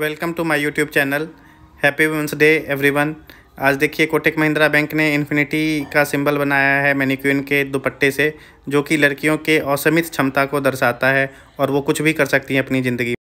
welcome to my YouTube channel happy women's day everyone आज देखिए Kotak Mahindra bank ने infinity का सिंबल बनाया है मैनिक्विन के दुपट्टे से जो कि लड़कियों के असमित क्षमता को दर्शाता है और वो कुछ भी कर सकती हैं अपनी ज़िंदगी